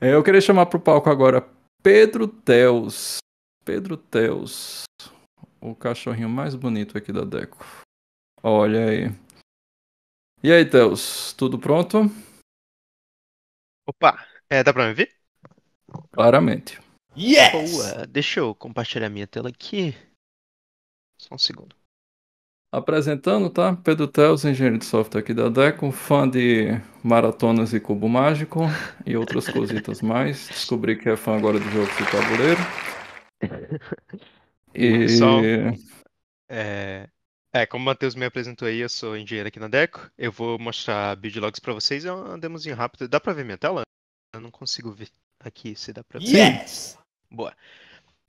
É, eu queria chamar pro palco agora Pedro Teus. Pedro Teus. O cachorrinho mais bonito aqui da Deco. Olha aí. E aí, Teus, tudo pronto? Opa, é, dá para me ver? Claramente. Yes! Boa, deixa eu compartilhar minha tela aqui. Só um segundo. Apresentando, tá? Pedro Teles, engenheiro de software aqui da Deco, fã de maratonas e cubo mágico e outras cositas mais. Descobri que é fã agora do jogo de tabuleiro. E. é, é, como o Matheus me apresentou aí, eu sou engenheiro aqui na Deco. Eu vou mostrar logs para vocês. É uma demozinha rápida. Dá para ver minha tela? Eu não consigo ver aqui se dá para ver. Yes! Boa.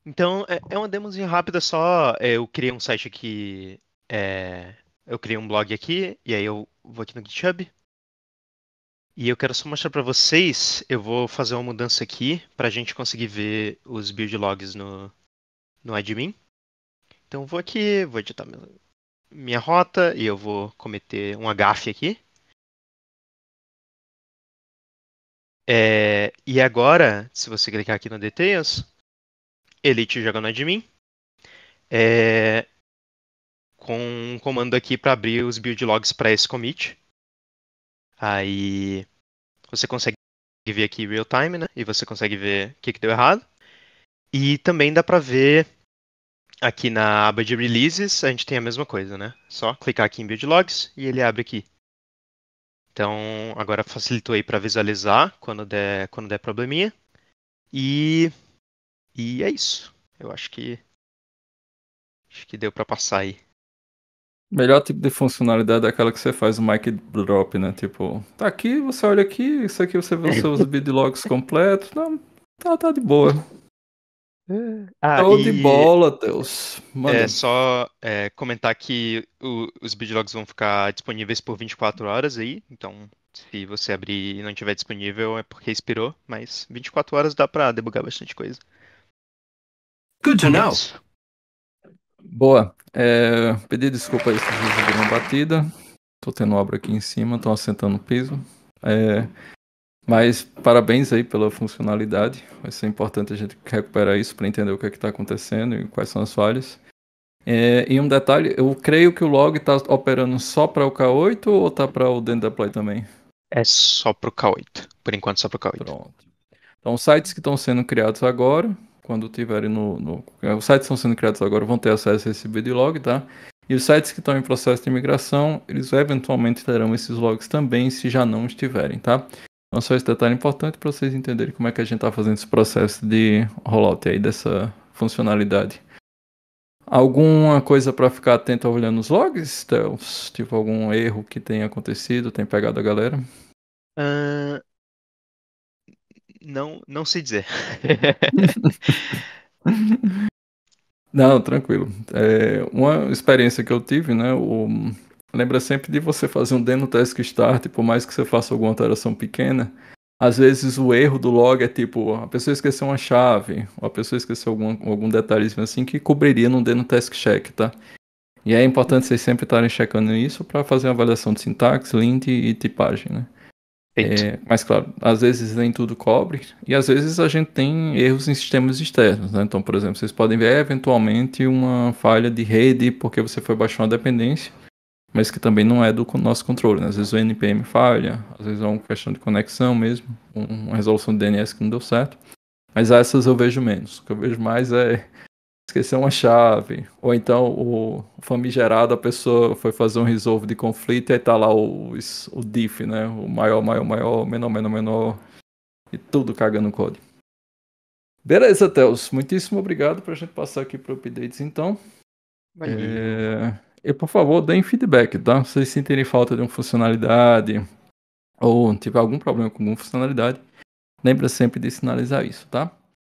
Então, é, é uma demozinha rápida só. É, eu criei um site aqui é, eu criei um blog aqui, e aí eu vou aqui no GitHub. E eu quero só mostrar para vocês, eu vou fazer uma mudança aqui para a gente conseguir ver os build logs no, no admin. Então eu vou aqui, vou editar minha rota e eu vou cometer um agafe aqui. É, e agora, se você clicar aqui no Details, ele te joga no admin. É, com um comando aqui para abrir os build logs para esse commit. Aí você consegue ver aqui real time, né? E você consegue ver o que, que deu errado. E também dá para ver aqui na aba de releases, a gente tem a mesma coisa, né? Só clicar aqui em build logs e ele abre aqui. Então, agora facilitou aí para visualizar quando der, quando der probleminha. E e é isso. Eu acho que acho que deu para passar aí. Melhor tipo de funcionalidade é aquela que você faz o mic drop, né? Tipo, tá aqui, você olha aqui, isso aqui você vê os seus bidlogs completos. Não, tá, tá de boa. É. Ah, Tô tá e... de bola, Deus. Mano. É só é, comentar que o, os bidlogs vão ficar disponíveis por 24 horas aí, então se você abrir e não tiver disponível é porque expirou, mas 24 horas dá pra debugar bastante coisa. Good to é know. Boa. É, pedir desculpa aí se vocês uma batida. Tô tendo obra aqui em cima, tô assentando o piso. É, mas parabéns aí pela funcionalidade. Vai ser importante a gente recuperar isso para entender o que é está acontecendo e quais são as falhas. É, e um detalhe, eu creio que o log está operando só para o K8 ou está para o Dent Deploy também? É só para o K8. Por enquanto, só para o K8. Pronto. Então, sites que estão sendo criados agora, quando tiverem no, no, é, Os sites estão sendo criados agora vão ter acesso a esse BD log, tá? E os sites que estão em processo de migração eles eventualmente terão esses logs também, se já não estiverem, tá? Então, só esse detalhe importante para vocês entenderem como é que a gente está fazendo esse processo de rollout aí dessa funcionalidade. Alguma coisa para ficar atento olhando os logs, Theo? Tipo, algum erro que tenha acontecido, tem pegado a galera? Uh, não, não sei dizer. não, tranquilo. É, uma experiência que eu tive, né? O... Lembra sempre de você fazer um deno task start, por mais que você faça alguma alteração pequena. Às vezes o erro do log é tipo, a pessoa esqueceu uma chave, ou a pessoa esqueceu algum, algum detalhezinho assim que cobriria num deno task check, tá? E é importante vocês sempre estarem checando isso para fazer uma avaliação de sintaxe, lint e tipagem, né? É, mas, claro, às vezes nem tudo cobre, e às vezes a gente tem erros em sistemas externos. Né? Então, por exemplo, vocês podem ver eventualmente uma falha de rede porque você foi baixar uma dependência, mas que também não é do nosso controle. Né? Às vezes o NPM falha, às vezes é uma questão de conexão mesmo, uma resolução de DNS que não deu certo. Mas essas eu vejo menos. O que eu vejo mais é esqueceu uma chave, ou então o famigerado, a pessoa foi fazer um resolve de conflito e aí tá lá o diff, né? O maior, maior, maior, menor, menor, menor, e tudo cagando o código. Beleza, Teus, muitíssimo obrigado pra gente passar aqui para updates então. É... E por favor, deem feedback, tá? Se vocês sentirem falta de uma funcionalidade ou tiver algum problema com alguma funcionalidade, lembra sempre de sinalizar isso, tá?